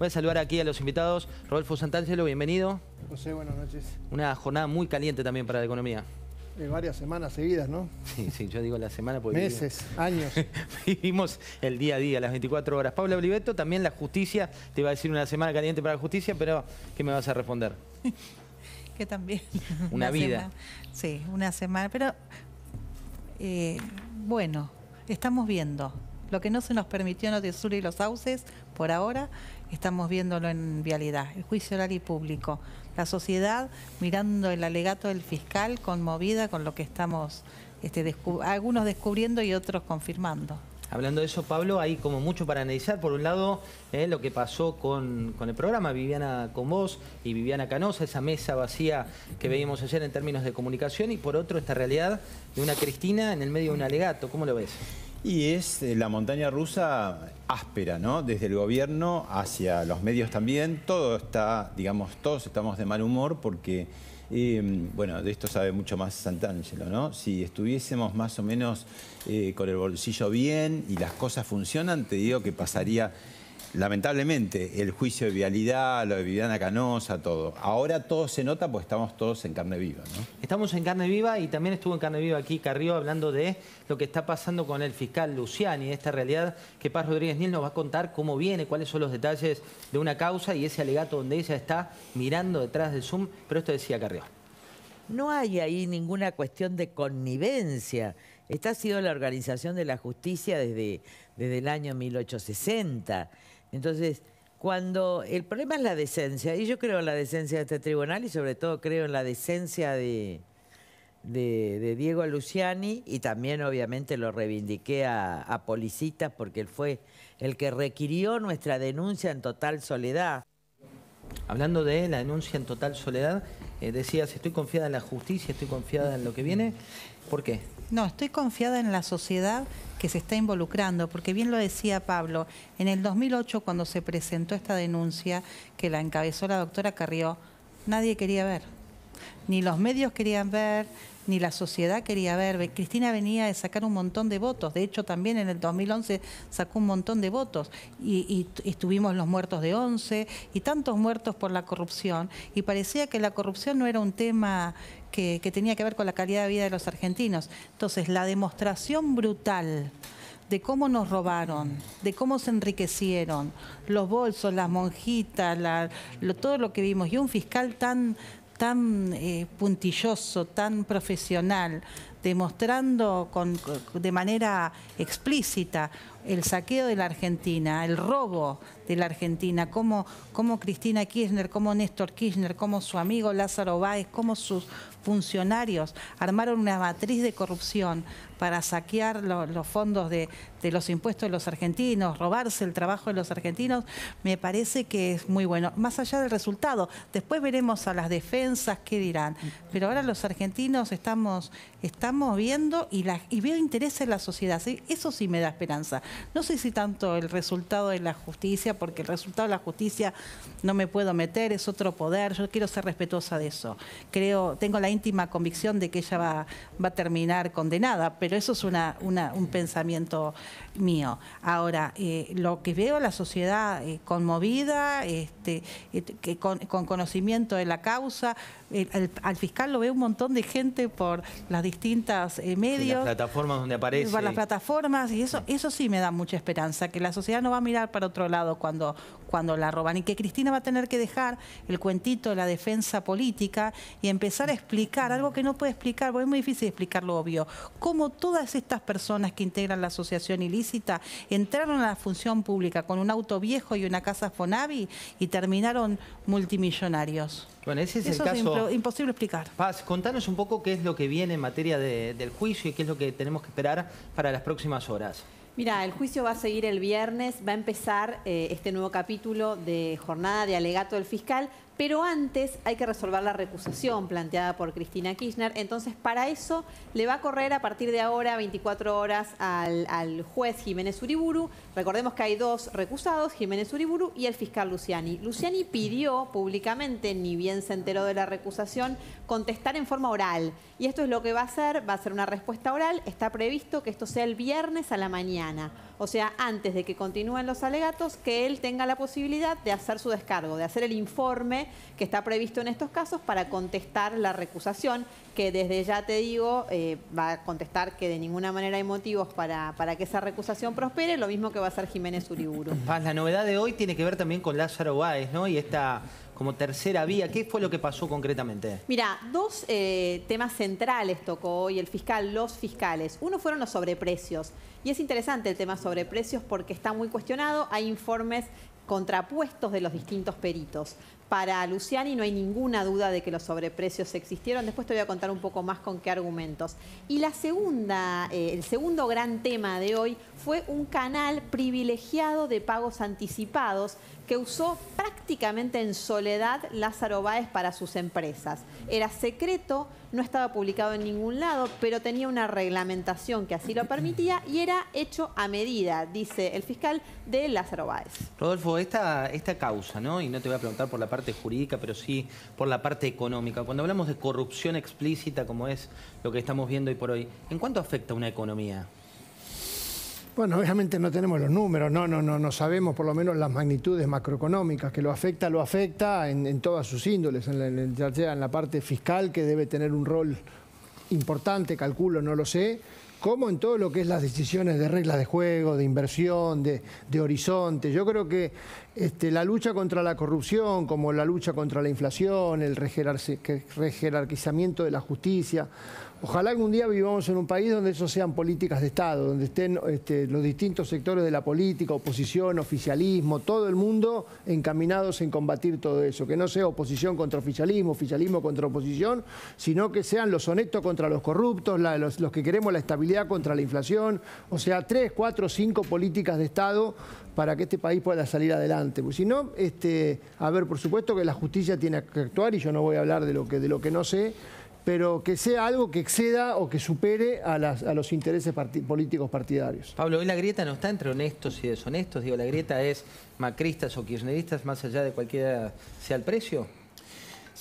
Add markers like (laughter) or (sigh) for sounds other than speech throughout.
Voy a saludar aquí a los invitados. Rodolfo Santangelo, bienvenido. José, buenas noches. Una jornada muy caliente también para la economía. Eh, varias semanas seguidas, ¿no? Sí, sí, yo digo la semana porque... Meses, (laughs) años. vivimos el día a día, las 24 horas. Pablo Oliveto, también la justicia. Te iba a decir una semana caliente para la justicia, pero ¿qué me vas a responder? (laughs) que también. (laughs) Una, vida. sí, una semana, pero eh, bueno, estamos viendo. Lo que no se nos permitió en sur y los sauces, por ahora, estamos viéndolo en vialidad. El juicio oral y público. La sociedad mirando el alegato del fiscal, conmovida con lo que estamos, este, algunos descubriendo y otros confirmando. Hablando de eso, Pablo, hay como mucho para analizar. Por un lado, eh, lo que pasó con, con, el programa Viviana con vos y Viviana Canosa, esa mesa vacía que veíamos ayer en términos de comunicación, y por otro, esta realidad de una Cristina en el medio de un alegato. ¿Cómo lo ves? Y es eh, la montaña rusa áspera, ¿no? Desde el gobierno hacia los medios también, todo está, digamos, todos estamos de mal humor porque, em, bueno, de esto sabe mucho más Santangelo, ¿no? Si estuviésemos más o menos eh, con el bolsillo bien y las cosas funcionan, te digo que pasaría lamentablemente, el juicio de vialidad, lo de Viviana Canosa, todo. Ahora todo se nota porque estamos todos en carne viva, ¿no? Estamos en carne viva y también estuvo en carne viva aquí Carrió... hablando de lo que está pasando con el fiscal Luciani, esta realidad que Paz Rodríguez Niel nos va a contar cómo viene, cuáles son los detalles de una causa y ese alegato donde ella está mirando detrás del Zoom, pero esto decía Carrió. No hay ahí ninguna cuestión de connivencia. Esta ha sido la organización de la justicia desde, desde el año 1860. Entonces, cuando el problema es la decencia, y yo creo en la decencia de este tribunal y sobre todo creo en la decencia de, Diego Luciani y también obviamente lo reivindiqué a, policistas porque él fue el que requirió nuestra denuncia en total soledad. Hablando de la denuncia en total soledad, eh, decías, estoy confiada en la justicia, estoy confiada en lo que viene. ¿Por qué? No, estoy confiada en la sociedad que se está involucrando, porque bien lo decía Pablo, en el 2008 cuando se presentó esta denuncia que la encabezó la doctora Carrió, nadie quería ver ni los medios querían ver, ni la sociedad quería ver. Cristina venía de sacar un montón de votos, de hecho también en el 2011 sacó un montón de votos y, estuvimos los muertos de 11 y tantos muertos por la corrupción y parecía que la corrupción no era un tema que, tenía que ver con la calidad de vida de los argentinos. Entonces, la demostración brutal de cómo nos robaron, de cómo se enriquecieron, los bolsos, las monjitas, todo lo que vimos, y un fiscal tan, tan eh, puntilloso, tan profesional, demostrando de manera explícita el saqueo de la Argentina, el robo de la Argentina, como Cristina Kirchner, como Néstor Kirchner, como su amigo Lázaro Báez, como sus funcionarios armaron una matriz de corrupción para saquear los fondos de, los impuestos de los argentinos, robarse el trabajo de los argentinos, me parece que es muy bueno. Más allá del resultado, después veremos a las defensas qué dirán. Pero ahora los argentinos estamos, estamos viendo y, veo interés en la sociedad. Eso sí me da esperanza. No sé si tanto el resultado de la justicia, porque el resultado de la justicia no me puedo meter, es otro poder. Yo quiero ser respetuosa de eso. Creo, tengo la convicción de que ella va, va a terminar condenada, pero eso es una, un pensamiento mío. Ahora, eh, lo que veo la sociedad eh, conmovida, este, eh, que con, conocimiento de la causa, al fiscal lo ve un montón de gente por las distintas medios. plataformas donde aparece. Por las plataformas, y eso, eso sí me da mucha esperanza, que la sociedad no va a mirar para otro lado cuando, cuando la roban y que Cristina va a tener que dejar el cuentito de la defensa política y empezar a explicar algo que no puede explicar, porque es muy difícil explicar lo obvio, cómo todas estas personas que integran la asociación ilícita entraron a la función pública con un auto viejo y una casa Fonavi y terminaron multimillonarios. Bueno, ese es el caso. Es imposible explicar. Paz, contanos un poco qué es lo que viene en materia del juicio y qué es lo que tenemos que esperar para las próximas horas. Mira, el juicio va a seguir el viernes, va a empezar eh, este nuevo capítulo de jornada de alegato del fiscal. Pero antes hay que resolver la recusación planteada por Cristina Kirchner. Entonces, para eso le va a correr a partir de ahora 24 horas al, juez Jiménez Uriburu. Recordemos que hay dos recusados, Jiménez Uriburu y el fiscal Luciani. Luciani pidió públicamente, ni bien se enteró de la recusación, contestar en forma oral. Y esto es lo que va a hacer, va a ser una respuesta oral. Está previsto que esto sea el viernes a la mañana. O sea, antes de que continúen los alegatos, que él tenga la posibilidad de hacer su descargo, de hacer el informe que está previsto en estos casos para contestar la recusación, que desde ya te digo, eh, va a contestar que de ninguna manera hay motivos para, que esa recusación prospere, lo mismo que va a hacer Jiménez Uriburu. la novedad de hoy tiene que ver también con Lázaro Báez, ¿no? Y esta como tercera vía. ¿Qué fue lo que pasó concretamente? Mira, dos eh, temas centrales tocó hoy el fiscal, los fiscales. Uno fueron los sobreprecios y es interesante el tema sobre precios porque está muy cuestionado. Hay informes contrapuestos de los distintos peritos. Para Luciani no hay ninguna duda de que los sobreprecios existieron. Después te voy a contar un poco más con qué argumentos. Y la segunda, eh, el segundo gran tema de hoy fue un canal privilegiado de pagos anticipados que usó prácticamente en soledad Lázaro Báez para sus empresas. Era secreto, no estaba publicado en ningún lado, pero tenía una reglamentación que así lo permitía y era hecho a medida, dice el fiscal de Lázaro Báez. Rodolfo, esta, esta causa, ¿no? Y no te voy a preguntar por la parte jurídica, pero sí por la parte económica. Cuando hablamos de corrupción explícita, como es lo que estamos viendo hoy por hoy, ¿en cuánto afecta una economía? Bueno, obviamente no tenemos los números, no, no, no, no sabemos por lo menos las magnitudes macroeconómicas, que lo afecta, lo afecta en, todas sus índoles, en la, en la parte fiscal, que debe tener un rol importante, calculo, no lo sé, como en todo lo que es las decisiones de reglas de juego, de inversión, de, de horizonte. Yo creo que este, la lucha contra la corrupción, como la lucha contra la inflación, el rejerarquizamiento de la justicia. Ojalá un día vivamos en un país donde eso sean políticas de Estado, donde estén este, los distintos sectores de la política, oposición, oficialismo, todo el mundo encaminados en combatir todo eso. Que no sea oposición contra oficialismo, oficialismo contra oposición, sino que sean los honestos contra los corruptos, los, los que queremos la estabilidad contra la inflación. O sea, tres, cuatro, cinco políticas de Estado para que este país pueda salir adelante. Porque si no, este, a ver, por supuesto que la justicia tiene que actuar y yo no voy a hablar de lo que, de lo que no sé, pero que sea algo que exceda o que supere a, las, a los intereses políticos partidarios. Pablo, hoy la grieta no está entre honestos y deshonestos, digo, la grieta es macristas o kirchneristas más allá de cualquiera sea el precio.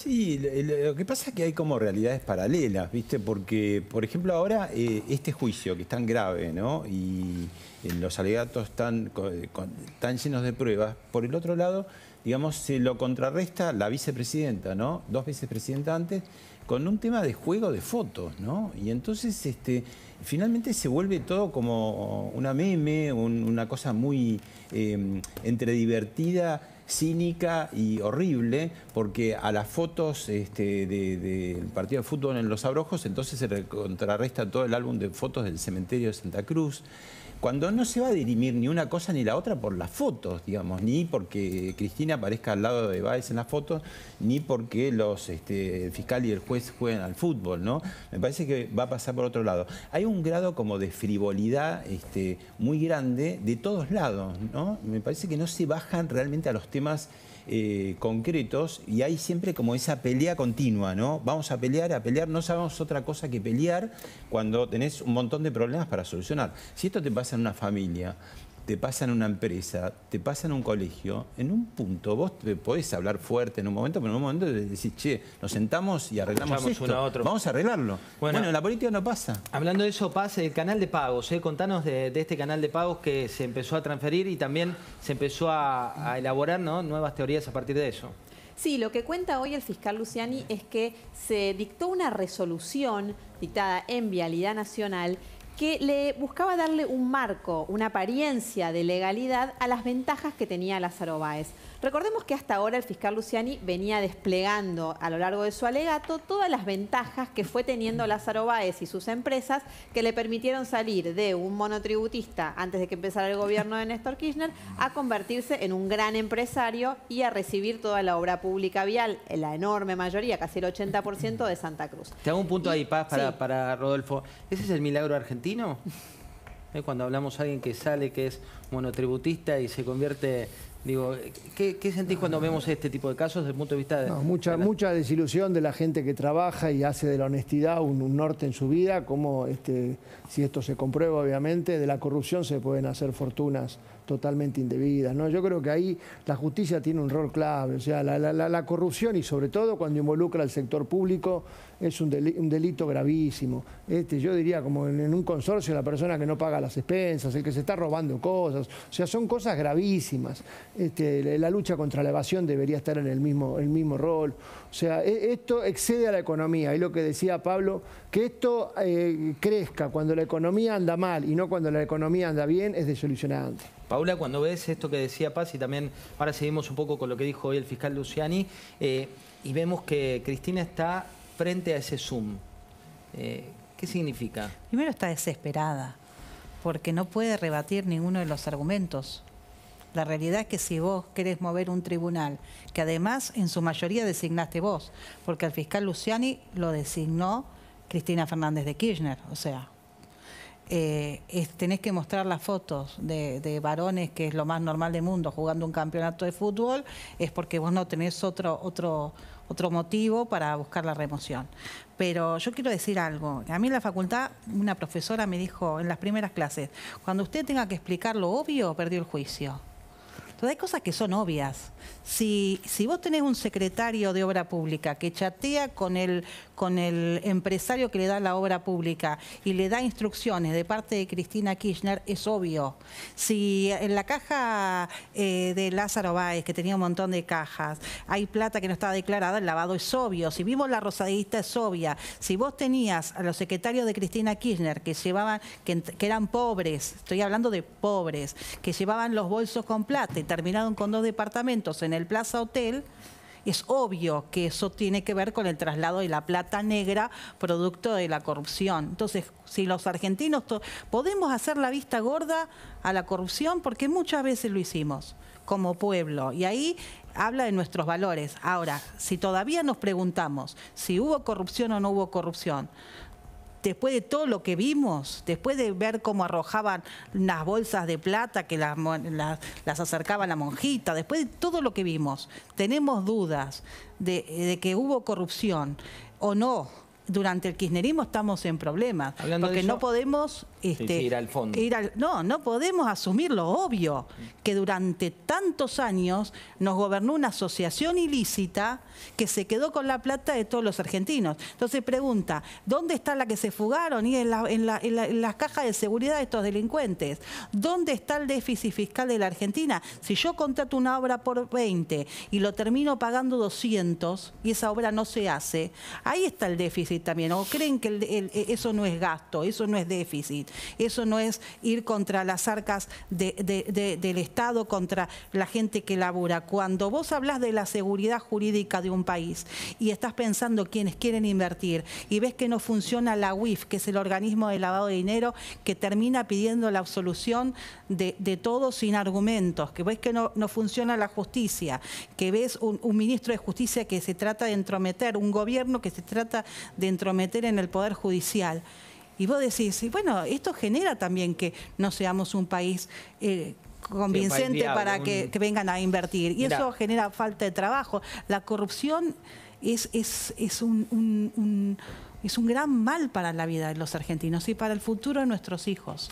Sí, lo que pasa es que hay como realidades paralelas, ¿viste? Porque, por ejemplo, ahora eh, este juicio que es tan grave, ¿no? Y eh, los alegatos están tan eh, llenos de pruebas, por el otro lado, digamos, se lo contrarresta la vicepresidenta, ¿no? Dos vicepresidentas antes, con un tema de juego de fotos, ¿no? Y entonces, este, finalmente se vuelve todo como una meme, una cosa muy entredivertida. Em, entre divertida cínica y horrible, porque a las fotos este, del partido de fútbol en Los Abrojos, entonces se contrarresta todo el álbum de fotos del cementerio de Santa Cruz cuando no se va a dirimir ni una cosa ni la otra por las fotos, digamos, ni porque Cristina aparezca al lado de Báez en las fotos, ni porque los, este, el fiscal y el juez jueguen al fútbol, ¿no? Me parece que va a pasar por otro lado. Hay un grado como de frivolidad este, muy grande de todos lados, ¿no? Me parece que no se bajan realmente a los temas eh, concretos y hay siempre como esa pelea continua, ¿no? Vamos a pelear, a pelear, no sabemos otra cosa que pelear cuando tenés un montón de problemas para solucionar. Si esto te pasa en una familia, te pasa en una empresa, te pasa en un colegio, en un punto vos podés hablar fuerte en un momento, pero en un momento decís, che, nos sentamos y arreglamos esto, a otro. vamos a arreglarlo. Bueno, en la política no pasa. Hablando de eso, pasa el canal de pagos, ¿eh? contanos de, este canal de pagos que se empezó a transferir y también se empezó a, elaborar nuevas teorías a partir de eso. Sí, lo que cuenta hoy el fiscal Luciani es que se dictó una resolución dictada en Vialidad Nacional que le buscaba darle un marco, una apariencia de legalidad a las ventajas que tenía Lázaro Báez. Recordemos que hasta ahora el fiscal Luciani venía desplegando a lo largo de su alegato todas las ventajas que fue teniendo Lázaro Báez y sus empresas que le permitieron salir de un monotributista antes de que empezara el gobierno de Néstor Kirchner a convertirse en un gran empresario y a recibir toda la obra pública vial, la enorme mayoría, casi el 80% de Santa Cruz. Te hago un punto ahí, Paz, para, Rodolfo. ¿Ese es el milagro argentino? (laughs) Eh, cuando hablamos de alguien que sale, que es monotributista y se convierte Digo, ¿qué, sentís cuando vemos este tipo de casos desde el punto de vista de... mucha, mucha desilusión de la gente que trabaja y hace de la honestidad un, norte en su vida, como este, si esto se comprueba obviamente, de la corrupción se pueden hacer fortunas totalmente indebidas. ¿no? Yo creo que ahí la justicia tiene un rol clave, o sea, la, la corrupción y sobre todo cuando involucra al sector público es un, delito, gravísimo. Este, yo diría como en, un consorcio la persona que no paga las expensas, el que se está robando cosas, o sea, son cosas gravísimas. Este, la, lucha contra la evasión debería estar en el mismo, el mismo rol. O sea, e, esto excede a la economía, Y lo que decía Pablo, que esto eh, crezca cuando la economía anda mal y no cuando la economía anda bien es desolucionante. Paula, cuando ves esto que decía Paz y también ahora seguimos un poco con lo que dijo hoy el fiscal Luciani, eh, y vemos que Cristina está frente a ese Zoom. Eh, ¿Qué significa? Primero está desesperada, porque no puede rebatir ninguno de los argumentos. La realidad es que si vos querés mover un tribunal, que además en su mayoría designaste vos, porque al fiscal Luciani lo designó Cristina Fernández de Kirchner, o sea, eh, es, tenés que mostrar las fotos de, varones, que es lo más normal del mundo, jugando un campeonato de fútbol, es porque vos no tenés otro, otro, otro motivo para buscar la remoción. Pero yo quiero decir algo. A mí en la facultad una profesora me dijo en las primeras clases, cuando usted tenga que explicar lo obvio, perdió el juicio. Entonces hay cosas que son obvias. Si, vos tenés un secretario de obra pública que chatea con el, empresario que le da la obra pública y le da instrucciones de parte de Cristina Kirchner, es obvio. Si en la caja eh, de Lázaro Báez, que tenía un montón de cajas, hay plata que no estaba declarada, el lavado es obvio. Si vimos la rosadista, es obvia. Si vos tenías a los secretarios de Cristina Kirchner que llevaban, que eran pobres, estoy hablando de pobres, que llevaban los bolsos con plata, terminaron con dos departamentos en el Plaza Hotel, es obvio que eso tiene que ver con el traslado de la plata negra producto de la corrupción. Entonces, si los argentinos podemos hacer la vista gorda a la corrupción, porque muchas veces lo hicimos como pueblo, y ahí habla de nuestros valores. Ahora, si todavía nos preguntamos si hubo corrupción o no hubo corrupción, después de todo lo que vimos, después de ver cómo arrojaban las bolsas de plata que las, las, las acercaba la monjita, después de todo lo que vimos, tenemos dudas de, que hubo corrupción o no. Durante el kirchnerismo estamos en problemas, porque no podemos este, ir al fondo. no, no podemos asumir lo obvio, que durante tantos años nos gobernó una asociación ilícita que se quedó con la plata de todos los argentinos. Entonces pregunta, ¿dónde está la que se fugaron? Y en, las cajas de seguridad de estos delincuentes. ¿Dónde está el déficit fiscal de la Argentina? Si yo contrato una obra por 20 y lo termino pagando 200 y esa obra no se hace, ahí está el déficit también. ¿O creen que eso no es gasto, eso no es déficit? Eso no es ir contra las arcas del Estado, contra la gente que labura. Cuando vos hablas de la seguridad jurídica de un país y estás pensando quienes quieren invertir y ves que no funciona la UIF, que es el organismo de lavado de dinero, que termina pidiendo la absolución de, todos sin argumentos, que ves que no, funciona la justicia, que ves un, un ministro de justicia que se trata de entrometer, un gobierno que se trata de entrometer en el Poder Judicial. Y vos decís, bueno, esto genera también que no seamos un país... Eh, convincente para que, vengan a invertir. Y eso genera falta de trabajo. La corrupción es, es un gran mal para la vida de los argentinos y para el futuro de nuestros hijos.